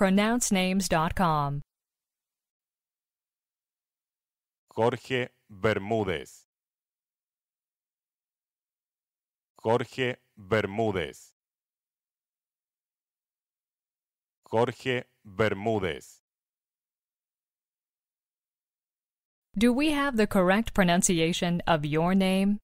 pronouncenames.com. Jorge Bermúdez. Jorge Bermúdez. Jorge Bermúdez. Do we have the correct pronunciation of your name?